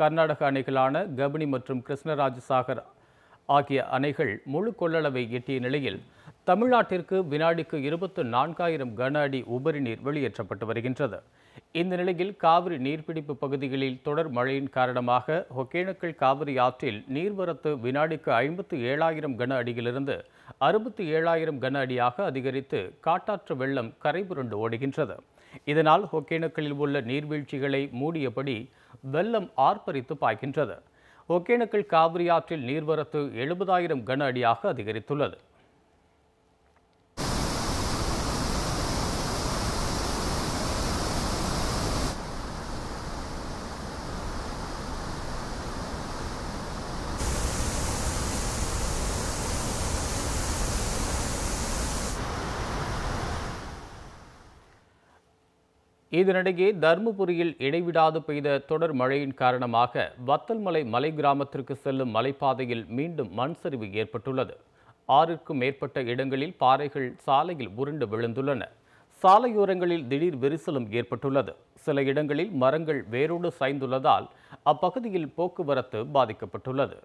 கர்நாடக அணிகளான கபினி மற்றும் கிருஷ்ணராஜ் சாகர் ஆகிய அணைகள் முழு கொள்ளளவை எட்டிய நிலையில் தமிழ்நாட்டிற்கு வினாடிக்கு இருபத்து நான்காயிரம் கன அடி உபரி நீர் வெளியேற்றப்பட்டு வருகின்றது இந்த நிலையில் காவிரி நீர்பிடிப்பு பகுதிகளில் தொடர் மழையின் காரணமாக ஒகேனக்கல் காவிரி ஆற்றில் நீர்வரத்து வினாடிக்கு ஐம்பத்து ஏழாயிரம் கன அடியிலிருந்து அறுபத்தி ஏழாயிரம் கன அடியாக அதிகரித்து காட்டாற்று வெள்ளம் கரைபுரண்டு ஓடுகின்றது இதனால் ஒகேனக்கலில் உள்ள நீர்வீழ்ச்சிகளை மூடியபடி வெள்ளம் ஆர்ப்பரித்து பாய்கின்றது ஒகேனக்கல் காவிரி ஆற்றில் நீர்வரத்து எழுபதாயிரம் கன அடியாக அதிகரித்துள்ளது இதனிடையே தருமபுரியில் இடைவிடாது பெய்த தொடர் மழையின் காரணமாக வத்தல்மலை மலை கிராமத்திற்கு செல்லும் மலைப்பாதையில் மீண்டும் மண் சரிவு ஏற்பட்டுள்ளது ஆறுக்கும் மேற்பட்ட இடங்களில் பாறைகள் சாலையில் உருண்டு விழுந்துள்ளன சாலையோரங்களில் திடீர் விரிசலும் ஏற்பட்டுள்ளது சில இடங்களில் மரங்கள் வேரோடு சாய்ந்துள்ளதால் அப்பகுதியில் போக்குவரத்து பாதிக்கப்பட்டுள்ளது